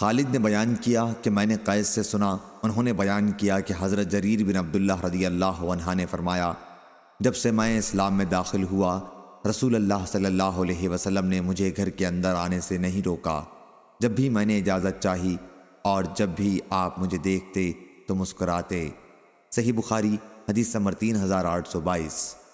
खालिद ने बयान किया कि मैंने कैद से सुना उन्होंने बयान किया कि हज़रत जरीर बिन अब्दुल्ला रदी अल्लाह ने फरमाया जब से मैं इस्लाम में दाखिल हुआ रसूल अल्लाह सल्लल्लाहु अलैहि वसल्लम ने मुझे घर के अंदर आने से नहीं रोका जब भी मैंने इजाज़त चाही और जब भी आप मुझे देखते तो मुस्कुराते सही बुखारी हदीस समर तीन हज़ार आठ सौ बाईस